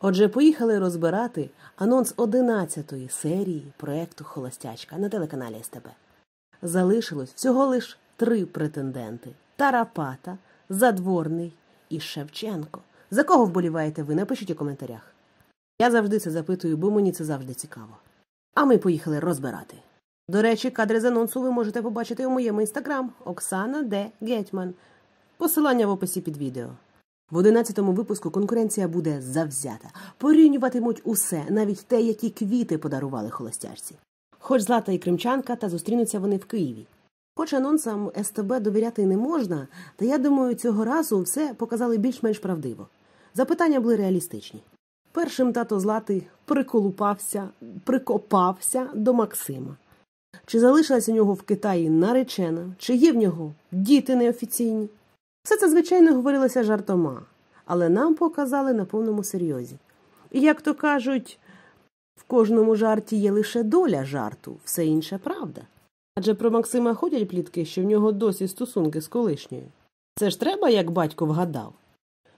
Отже, поїхали розбирати анонс 11-ї серії проекту Холостячка на телеканалі СТБ. Залишилось всього лиш три претенденти: Тарапата, Задворний і Шевченко. За кого вболіваєте ви? Напишіть у коментарях. Я завжди це запитую, бо мені це завжди цікаво. А ми поїхали розбирати. До речі, кадри з анонсу ви можете побачити у моєму інстаграм Оксана Д. Гетьман. Посилання в описі під відео. В одинадцятому випуску конкуренція буде завзята. Порівнюватимуть усе, навіть те, які квіти подарували холостяжці. Хоч злата і кримчанка, та зустрінуться вони в Києві. Хоч анонсам СТБ довіряти не можна, та я думаю, цього разу все показали більш-менш правдиво. Запитання були реалістичні. Першим тато злати приколупався, прикопався до Максима. Чи залишилась у нього в Китаї наречена, чи є в нього діти неофіційні? Все це, звичайно, говорилося жартома, але нам показали на повному серйозі. І, як то кажуть, в кожному жарті є лише доля жарту, все інше правда. Адже про Максима ходять плітки, що в нього досі стосунки з колишньою. Це ж треба, як батько вгадав.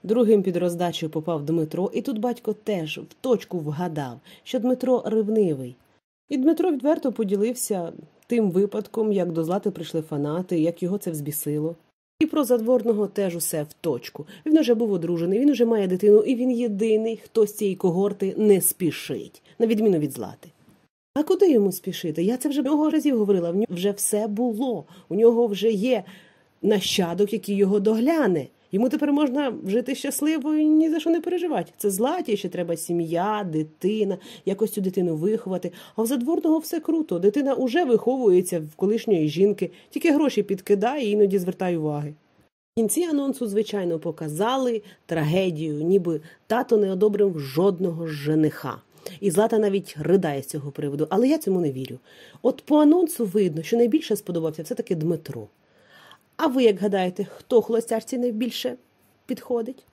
Другим під роздачу попав Дмитро, і тут батько теж в точку вгадав, що Дмитро ревнивий. І Дмитро відверто поділився тим випадком, як до злати прийшли фанати, як його це взбісило. І про задворного теж усе в точку. Він уже був одружений, він уже має дитину, і він єдиний, хто з цієї когорти не спішить, на відміну від злати. А куди йому спішити? Я це вже багато разів говорила. В нього вже все було, у нього вже є нащадок, який його догляне. Йому тепер можна жити щасливо і ні за що не переживати. Це златі, ще треба сім'я, дитина, якось цю дитину виховати. А в задворного все круто. Дитина уже виховується в колишньої жінки, тільки гроші підкидає і іноді звертає уваги. В кінці анонсу, звичайно, показали трагедію, ніби тато не одобрив жодного жениха. І Злата навіть ридає з цього приводу, але я цьому не вірю. От по анонсу видно, що найбільше сподобався все таки Дмитро. А ви як гадаєте, хто холостячці найбільше підходить?